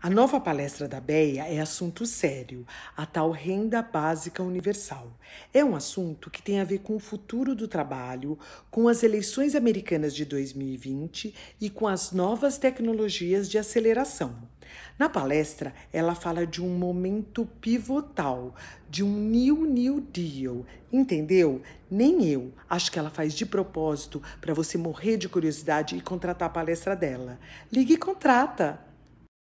A nova palestra da BEA é assunto sério, a tal renda básica universal. É um assunto que tem a ver com o futuro do trabalho, com as eleições americanas de 2020 e com as novas tecnologias de aceleração. Na palestra, ela fala de um momento pivotal, de um New New Deal. Entendeu? Nem eu. Acho que ela faz de propósito para você morrer de curiosidade e contratar a palestra dela. Ligue e contrata!